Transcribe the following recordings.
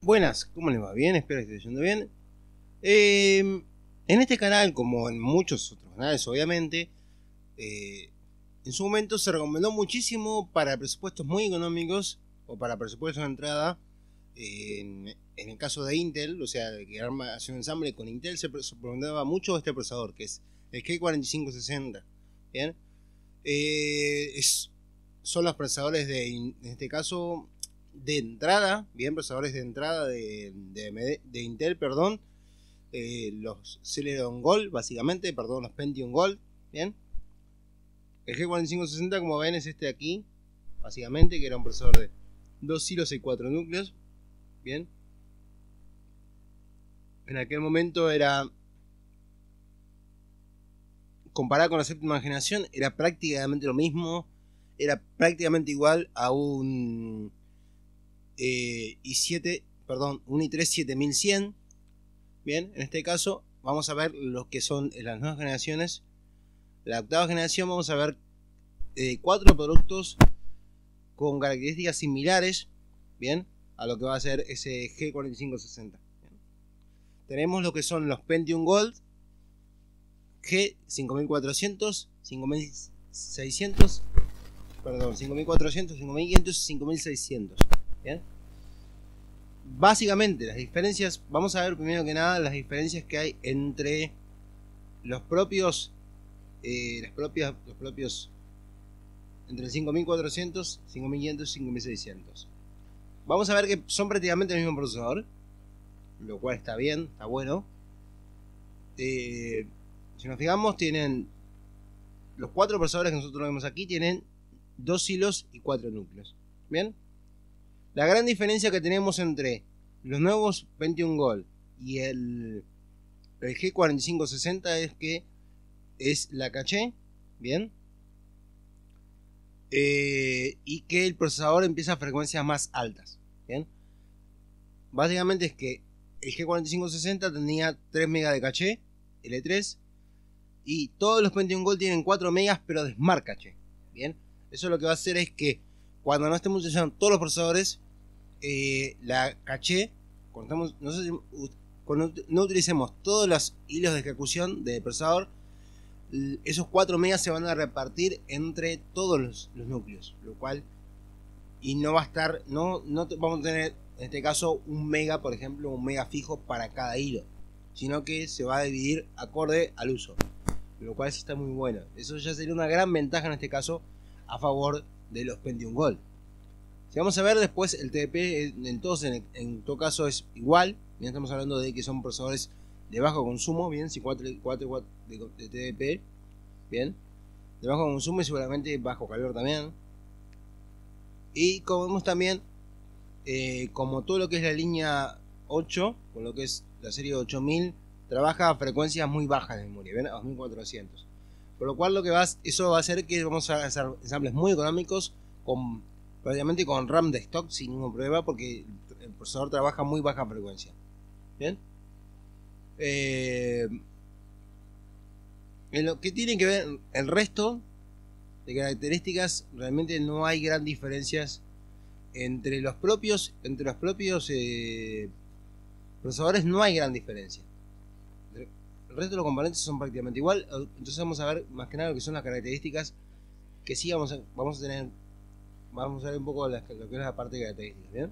Buenas, ¿cómo les va? Bien, espero que esté yendo bien. Em, en este canal, como en muchos otros canales, obviamente, eh, en su momento se recomendó muchísimo para presupuestos muy económicos o para presupuestos de entrada. en, el caso de Intel, o sea, que arma hace un ensamble con Intel, se recomendaba mucho este procesador, que es el K4560. Bien, eh, son los procesadores de, en este caso, de entrada, bien procesadores de entrada de, de, Intel, perdón, eh, los Celeron Gold, básicamente, perdón, los Pentium Gold, bien. El G4560, como ven, es este de aquí, básicamente, que era un procesador de dos hilos y cuatro núcleos, bien. En aquel momento era comparado con la séptima generación, era prácticamente lo mismo, era prácticamente igual a un eh, y 7, perdón, 1 y 3, 7100. Bien, en este caso vamos a ver lo que son eh, las nuevas generaciones. La octava generación vamos a ver eh, cuatro productos con características similares, bien, a lo que va a ser ese G4560. Tenemos lo que son los Pentium Gold, G5400, 5600, perdón, 5400, 5500 y 5600. ¿eh? Básicamente, las diferencias, vamos a ver primero que nada las diferencias que hay entre los propios, eh, las propias, los propios, entre el 5400, 5500 y 5600. Vamos a ver que son prácticamente el mismo procesador, lo cual está bien, está bueno. Eh, si nos fijamos, tienen los cuatro procesadores que nosotros vemos aquí, tienen dos hilos y cuatro núcleos. ¿Bien? La gran diferencia que tenemos entre los nuevos 21 Gold y el, G4560 es que es la caché, ¿bien? Eh, y que el procesador empieza a frecuencias más altas, ¿bien? Básicamente es que el G4560 tenía 3 MB de caché, L3, y todos los 21 Gold tienen 4 MB pero de Smart Caché, ¿bien? Eso lo que va a hacer es que cuando no estemos usando todos los procesadores, eh, la caché, no utilicemos todos los hilos de ejecución de procesador, esos 4 megas se van a repartir entre todos los, núcleos, lo cual y no va a estar, no, vamos a tener en este caso un mega, por ejemplo, un mega fijo para cada hilo, sino que se va a dividir acorde al uso, lo cual eso está muy bueno. Eso ya sería una gran ventaja en este caso a favor de los Pentium Gold. Si vamos a ver después el TDP, entonces en, en todo caso es igual. Bien, estamos hablando de que son procesadores de bajo consumo, bien, si 4, w de, TDP, bien, de bajo consumo y seguramente bajo calor también. Y como vemos también, eh, como todo lo que es la línea 8, con lo que es la serie 8000, trabaja a frecuencias muy bajas de memoria, a 2400. Por lo cual lo que va, eso va a hacer que vamos a hacer ensambles muy económicos con prácticamente con RAM de stock sin ningún problema porque el procesador trabaja muy baja frecuencia. Bien. Eh, en lo que tiene que ver el resto de características, realmente no hay gran diferencias entre los propios, entre los propios eh, procesadores no hay gran diferencia. El resto de los componentes son prácticamente igual. Entonces vamos a ver más que nada lo que son las características que sí vamos vamos a tener vamos a ver un poco lo que es la parte de técnica, ¿bien?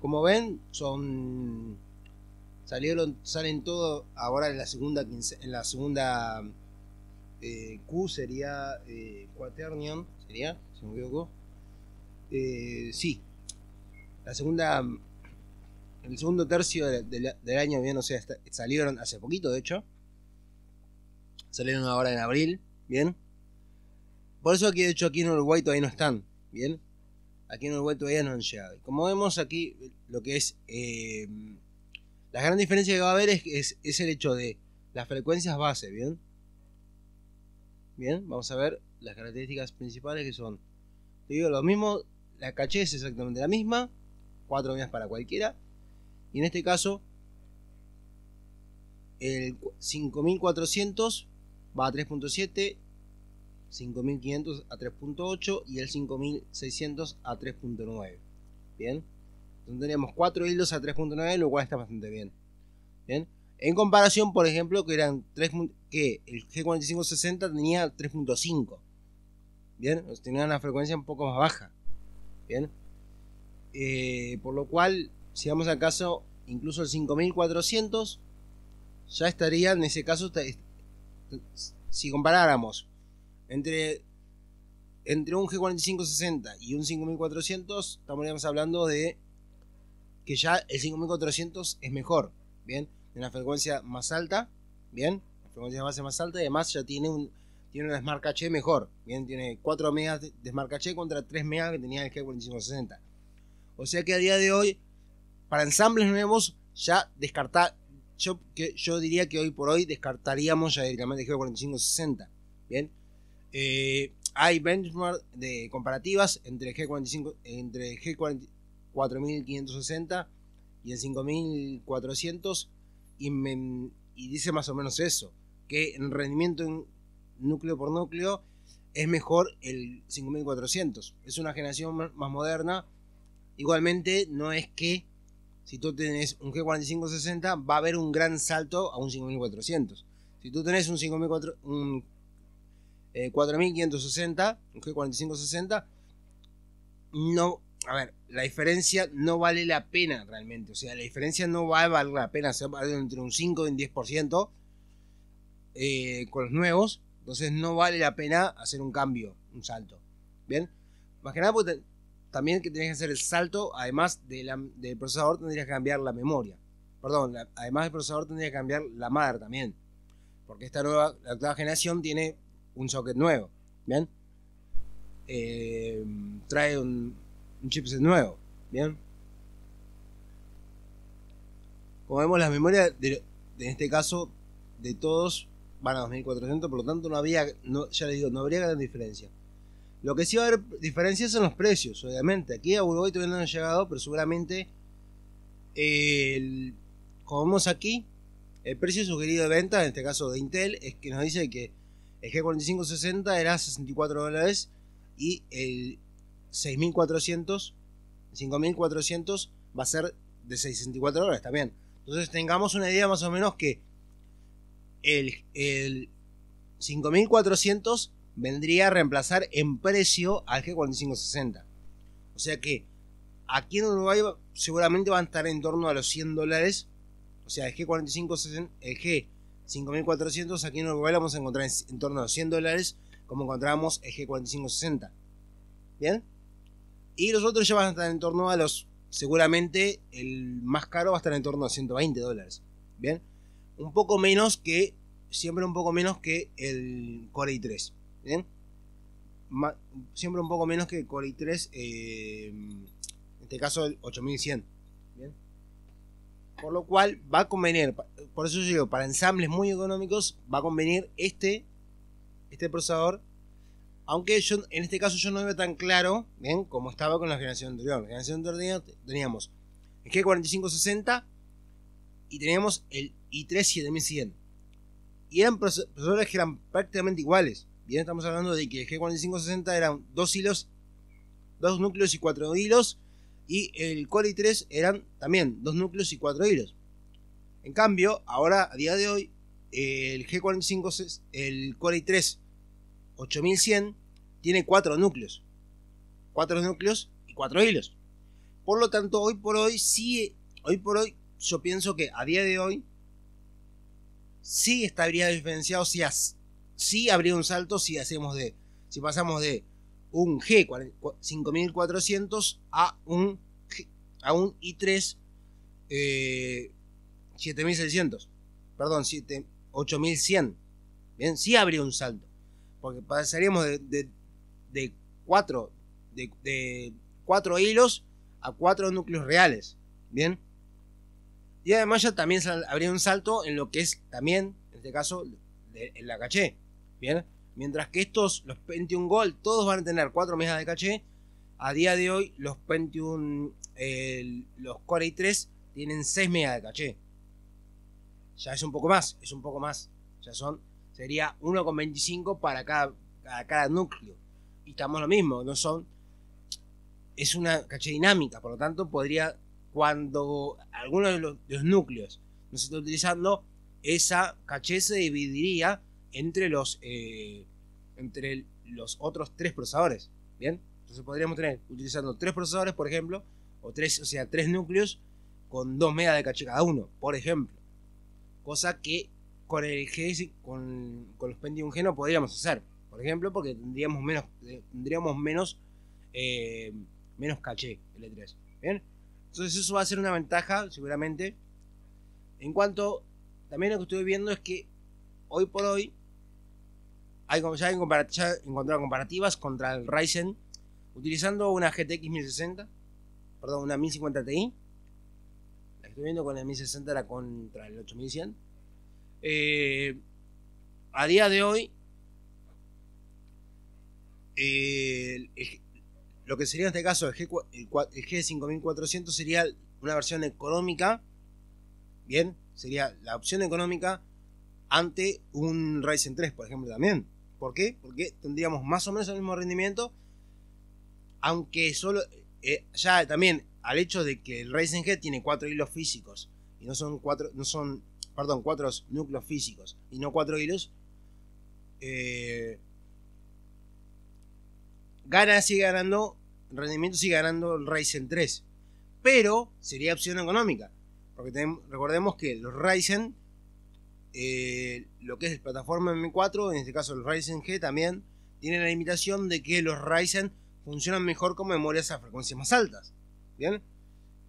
Como ven, son salieron salen todos ahora en la segunda en la segunda eh, Q sería eh, sería, si me equivoco. Eh, sí. La segunda el segundo tercio del año bien, o sea, salieron hace poquito, de hecho. Salieron ahora en abril, ¿bien? Por eso que, de hecho, aquí en Uruguay todavía no están. Bien, aquí en vuelto todavía no han llegado. Como vemos aquí, lo que es eh, la gran diferencia que va a haber es, es, el hecho de las frecuencias base. Bien, bien, vamos a ver las características principales que son. digo lo mismo, la caché es exactamente la misma, cuatro días para cualquiera. Y en este caso, el 5400 va a 3.7 5500 a 3.8 y el 5600 a 3.9. Bien, entonces teníamos 4 hilos a 3.9, lo cual está bastante bien. Bien, en comparación, por ejemplo, que eran que el G4560 tenía 3.5. Bien, tenía una frecuencia un poco más baja. Bien, eh, por lo cual, si vamos al caso, incluso el 5400 ya estaría en ese caso. Si comparáramos entre, entre un G4560 y un 5400 estamos hablando de que ya el 5400 es mejor, ¿bien? En una frecuencia más alta, ¿bien? frecuencia de base más alta y además ya tiene un tiene una Smart Cache mejor, ¿bien? Tiene 4 megas de Smart Cache contra 3 megas que tenía el G4560. O sea que a día de hoy, para ensambles nuevos, ya descartar, yo, que, yo diría que hoy por hoy descartaríamos ya directamente el G4560, ¿bien? Eh, hay benchmark de comparativas entre G45, entre g G4560 y el 5400 y, dice más o menos eso, que en rendimiento núcleo por núcleo es mejor el 5400. Es una generación más moderna. Igualmente no es que si tú tenés un G4560 va a haber un gran salto a un 5400. Si tú tenés un, 5400, 4560, un G4560, no, a ver, la diferencia no vale la pena realmente. O sea, la diferencia no va a valer la pena, se va a entre un 5 y un 10% eh, con los nuevos. Entonces no vale la pena hacer un cambio, un salto. ¿Bien? Más que nada también que tenés que hacer el salto, además del procesador tendrías que cambiar la memoria. Perdón, además del procesador tendrías que cambiar la madre también. Porque esta nueva, la generación tiene un socket nuevo, ¿bien? Eh, trae un, un chipset nuevo, ¿bien? Como vemos, las memorias, de, en este caso, de todos van a 2400, por lo tanto no había, no, ya les digo, no habría gran diferencia. Lo que sí va a haber diferencias son los precios, obviamente. Aquí a Uruguay todavía no han llegado, pero seguramente, el, como vemos aquí, el precio sugerido de venta, en este caso de Intel, es que nos dice que el G4560 era 64 dólares y el 6400, 5400 va a ser de 64 dólares también. Entonces tengamos una idea más o menos que el, el 5400 vendría a reemplazar en precio al G4560. O sea que aquí en Uruguay seguramente van a estar en torno a los 100 dólares. O sea, el G4560, el G 5400, aquí en Uruguay vamos a encontrar en, torno a 100 dólares, como encontramos el G4560. ¿Bien? Y los otros ya van a estar en torno a los, seguramente el más caro va a estar en torno a 120 dólares. ¿Bien? Un poco menos que, siempre un poco menos que el Core i3. ¿Bien? siempre un poco menos que el Core i3, eh, en este caso el 8100. ¿Bien? Por lo cual va a convenir, por eso yo digo, para ensambles muy económicos va a convenir este, este procesador. Aunque en este caso yo no veo tan claro, ¿bien? Como estaba con la generación anterior. La generación anterior teníamos el G4560 y teníamos el i3 7100. Y eran procesadores que eran prácticamente iguales. Bien, estamos hablando de que el G4560 eran dos hilos, dos núcleos y cuatro hilos y el core i3 eran también dos núcleos y cuatro hilos. En cambio, ahora a día de hoy, el G45, el core i3 8100 tiene cuatro núcleos, cuatro núcleos y cuatro hilos. Por lo tanto, hoy por hoy sí, hoy por hoy yo pienso que a día de hoy sí estaría diferenciado si, sí habría un salto si hacemos de si pasamos de un G5400 a un, a un i3 7600. Eh, Perdón, 8100. Bien, sí habría un salto. Porque pasaríamos de, de, cuatro, de, cuatro hilos a cuatro núcleos reales. Bien. Y además ya también habría un salto en lo que es también, en este caso, en la caché. Bien Mientras que estos, los Pentium Gold, todos van a tener 4 megas de caché. A día de hoy, los Pentium, los Core i3 tienen 6 megas de caché. Ya es un poco más, es un poco más. Ya son, sería 1,25 para cada, cada, núcleo. Y estamos lo mismo, no son. Es una caché dinámica, por lo tanto, podría, cuando alguno de los, de los núcleos no se está utilizando, esa caché se dividiría entre los, eh, entre los otros tres procesadores. ¿Bien? Entonces podríamos tener, utilizando tres procesadores, por ejemplo, o, tres, o sea, tres núcleos con 2 megas de caché cada uno, por ejemplo. Cosa que con el G, con, con los Pentium G no podríamos hacer, por ejemplo, porque tendríamos menos, eh, tendríamos menos, eh, menos caché L3. E ¿Bien? Entonces eso va a ser una ventaja, seguramente. En cuanto, también lo que estoy viendo es que hoy por hoy ya, he encontrado comparativas contra el Ryzen utilizando una GTX 1060, perdón, una 1050 Ti. La estoy viendo con la 1060 era contra el 8100. Eh, a día de hoy, lo que sería en este caso el, el G5400 sería una versión económica. Bien, sería la opción económica ante un Ryzen 3, por ejemplo, también. ¿Por qué? Porque tendríamos más o menos el mismo rendimiento, aunque solo... Eh, ya también al hecho de que el Ryzen Head tiene cuatro hilos físicos y no son cuatro, no son, perdón, cuatro núcleos físicos y no cuatro hilos, eh, gana, sigue ganando, rendimiento sigue ganando el Ryzen 3, pero sería opción económica, porque recordemos que los Ryzen eh, lo que es plataforma M4, en este caso el Ryzen G también, tiene la limitación de que los Ryzen funcionan mejor con memorias a frecuencias más altas. ¿Bien?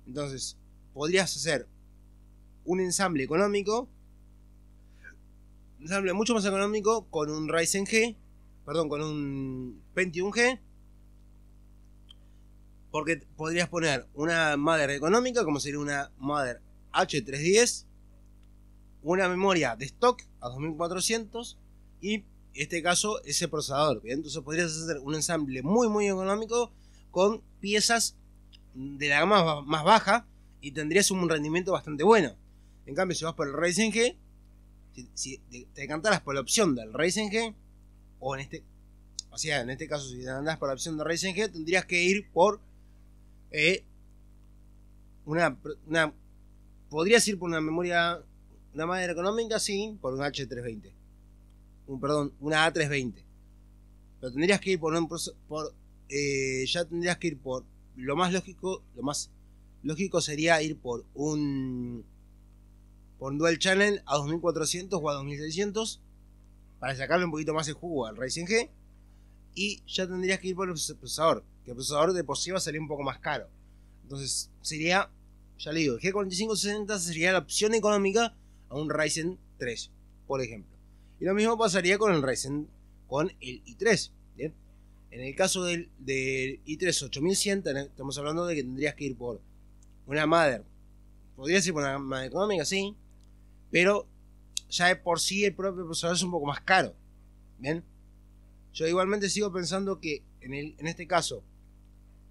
Entonces, podrías hacer un ensamble económico, un ensamble mucho más económico con un Ryzen G, perdón, con un 21G, porque podrías poner una madre económica, como sería una mother H310, una memoria de stock a 2400 y en este caso ese procesador. ¿bien? Entonces podrías hacer un ensamble muy muy económico con piezas de la gama más baja y tendrías un rendimiento bastante bueno. En cambio, si vas por el Ryzen G, si, te, por la opción del Ryzen G, o en este, o en este caso, si te andas por la opción del Ryzen G, tendrías que ir por eh, una, una, podrías ir por una memoria una manera económica, sí, por un H320. Un, perdón, una A320. Pero tendrías que ir por un por, eh, ya tendrías que ir por lo más lógico, lo más lógico sería ir por un por un dual channel a 2400 o a 2600 para sacarle un poquito más de jugo al Ryzen G y ya tendrías que ir por el procesador, que el procesador de por sí un poco más caro. Entonces sería, ya le digo, el G4560 sería la opción económica a un Ryzen 3, por ejemplo. Y lo mismo pasaría con el Ryzen, con el i3. ¿bien? En el caso del, i3 8100, estamos hablando de que tendrías que ir por una madre. Podría ser por una madre económica, sí. Pero ya de por sí el propio procesador es un poco más caro. ¿Bien? Yo igualmente sigo pensando que en, este caso,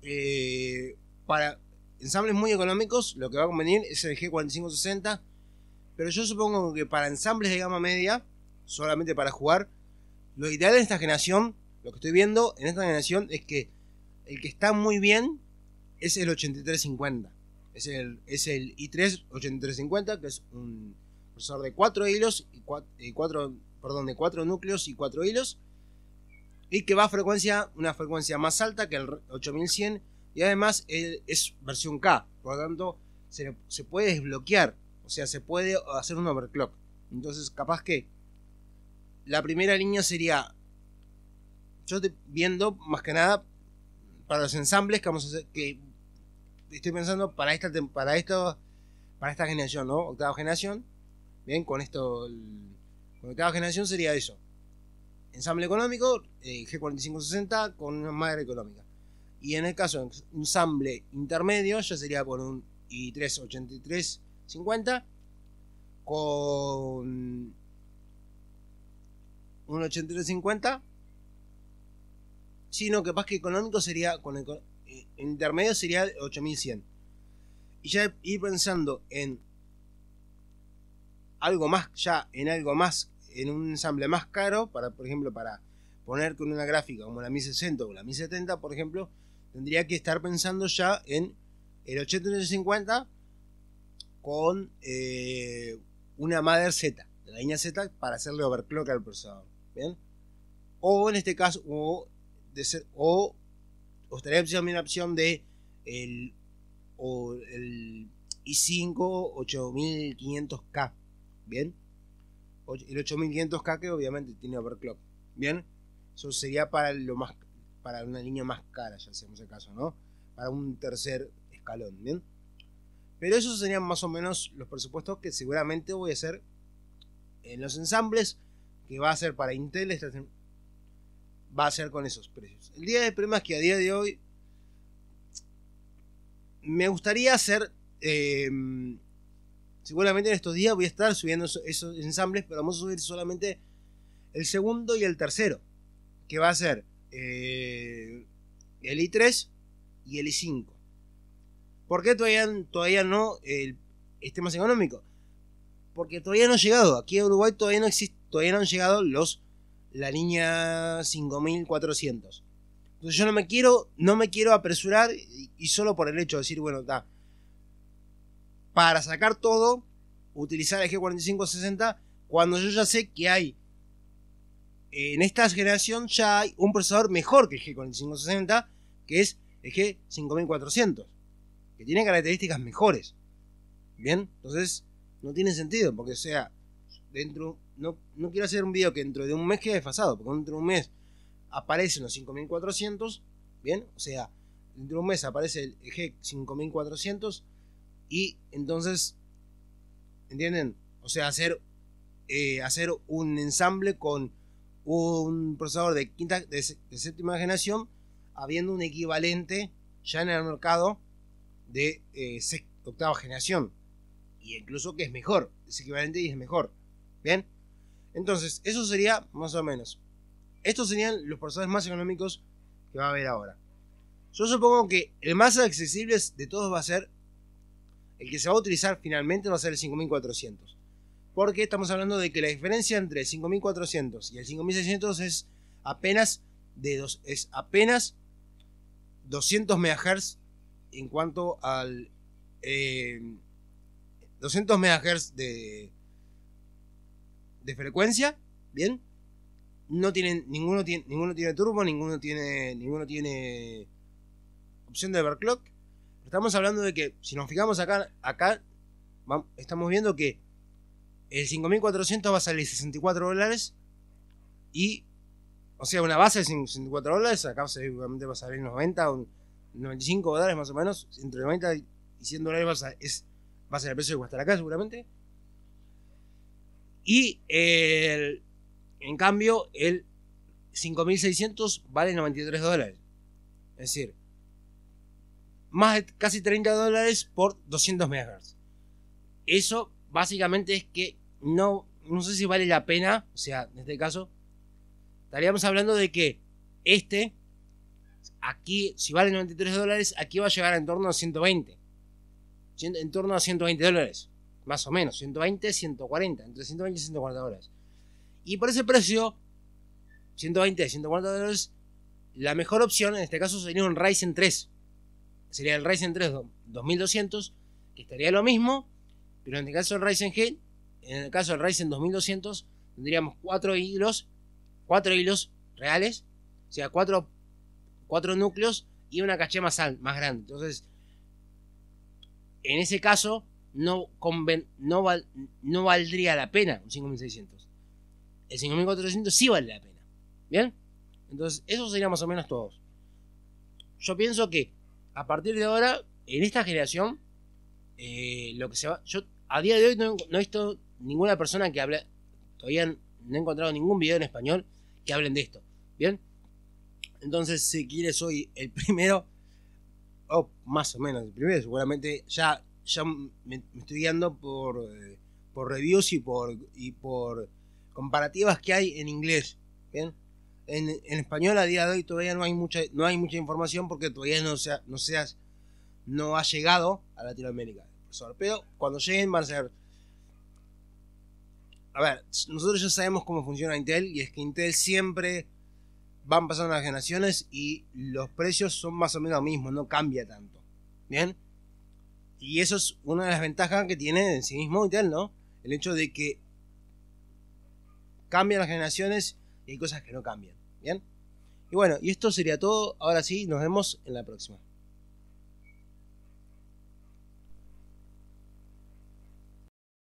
eh, para ensambles muy económicos, lo que va a convenir es el G4560 pero yo supongo que para ensambles de gama media, solamente para jugar, lo ideal en esta generación, lo que estoy viendo en esta generación es que el que está muy bien es el 8350. Es el, es el i3 8350, que es un procesador de 4 hilos y eh, perdón, de núcleos y 4 hilos y que va a frecuencia, una frecuencia más alta que el 8100 y además eh, es versión K, por lo tanto se puede desbloquear o sea, se puede hacer un overclock. Entonces, capaz que la primera línea sería, yo te, viendo más que nada para los ensambles que vamos a hacer, que estoy pensando para esta, para esto, para esta generación, ¿no? Octava generación. Bien, con esto, con octava generación sería eso. Ensamble económico, eh, G4560 con una madre económica. Y en el caso de ensamble intermedio, ya sería con un i383 50 con un 83.50, sino que más que económico sería, con el, eh, intermedio sería 8100. Y ya ir pensando en algo más, ya en algo más, en un ensamble más caro, para, por ejemplo, para poner con una gráfica como la 1060 o la 1070, por ejemplo, tendría que estar pensando ya en el 8350 con eh, una mother Z, de la línea Z, para hacerle overclock al procesador. ¿bien? O en este caso, o, de ser, también la opción de el, o el i5 8500K. Bien, el 8500K que obviamente tiene overclock. Bien, eso sería para lo más para una línea más cara, ya hacemos el caso, ¿no? Para un tercer escalón, ¿bien? Pero esos serían más o menos los presupuestos que seguramente voy a hacer en los ensambles que va a ser para Intel. Va a ser con esos precios. El día de primas es que a día de hoy me gustaría hacer. Em, seguramente en estos días voy a estar subiendo esos ensambles, pero vamos a subir solamente el segundo y el tercero. Que va a ser eh, el i3 y el i5. ¿Por qué todavía, todavía no eh, este más económico? Porque todavía no ha llegado. Aquí en Uruguay todavía no existe, todavía no han llegado los la línea 5400. Entonces yo no me quiero, no me quiero apresurar y, solo por el hecho de decir, bueno, está. Para sacar todo, utilizar el G4560 cuando yo ya sé que hay en esta generación ya hay un procesador mejor que el G4560, que es el G5400 que tiene características mejores. Bien, entonces no tiene sentido, porque o sea, dentro, no, no quiero hacer un video que dentro de un mes quede desfasado, porque dentro de un mes aparecen los 5400, bien, o sea, dentro de un mes aparece el eje 5400 y entonces, ¿entienden? O sea, hacer, eh, hacer un ensamble con un procesador de, quinta, de séptima generación, habiendo un equivalente ya en el mercado de eh, octava generación. Y incluso que es mejor, es equivalente y es mejor. ¿Bien? Entonces, eso sería más o menos. Estos serían los procesadores más económicos que va a haber ahora. Yo supongo que el más accesible de todos va a ser el que se va a utilizar finalmente, va a ser el 5400. Porque estamos hablando de que la diferencia entre el 5400 y el 5600 es apenas de dos, es apenas 200 MHz en cuanto al 200 eh, MHz de, de frecuencia, ¿bien? No tienen, ninguno tiene, ninguno tiene turbo, ninguno tiene, ninguno tiene opción de overclock. Estamos hablando de que, si nos fijamos acá, acá estamos viendo que el 5400 va a salir 64 dólares y, o sea, una base de 64 dólares, acá seguramente va a salir 90 95 dólares más o menos, entre 90 y 100 dólares es, va a ser el precio que va a estar acá seguramente. Y el, en cambio, el 5600 vale 93 dólares. Es decir, más de casi 30 dólares por 200 MHz. Eso básicamente es que no, no sé si vale la pena, o sea, en este caso, estaríamos hablando de que este aquí, si vale 93 dólares, aquí va a llegar en torno a 120. En torno a 120 dólares, más o menos. 120, 140, entre 120 y 140 dólares. Y por ese precio, 120 140 dólares, la mejor opción en este caso sería un Ryzen 3. Sería el Ryzen 3 2200, que estaría lo mismo, pero en el caso del Ryzen G, en el caso del Ryzen 2200, tendríamos 4 hilos, 4 hilos reales, o sea, 4 cuatro núcleos y una caché más, más grande. Entonces, en ese caso, no, no, valdría la pena un 5600. El 5400 sí vale la pena. ¿Bien? Entonces, eso sería más o menos todos. Yo pienso que a partir de ahora, en esta generación, eh, lo que se va. Yo a día de hoy no, no he visto ninguna persona que hable. Todavía no he encontrado ningún video en español que hablen de esto. ¿Bien? Entonces, si quieres, soy el primero, o más o menos el primero, seguramente ya, ya me, estoy guiando eh, por, reviews y por, y por comparativas que hay en inglés. En, español a día de hoy todavía no hay mucha, no hay mucha información porque todavía no, sea, no, seas, no ha llegado a Latinoamérica. Pero cuando lleguen van a ser... A ver, nosotros ya sabemos cómo funciona Intel y es que Intel siempre van pasando las generaciones y los precios son más o menos los mismos, no cambia tanto. ¿Bien? Y eso es una de las ventajas que tiene en sí mismo Intel, ¿no? El hecho de que cambian las generaciones y hay cosas que no cambian. ¿Bien? Y bueno, y esto sería todo. Ahora sí, nos vemos en la próxima.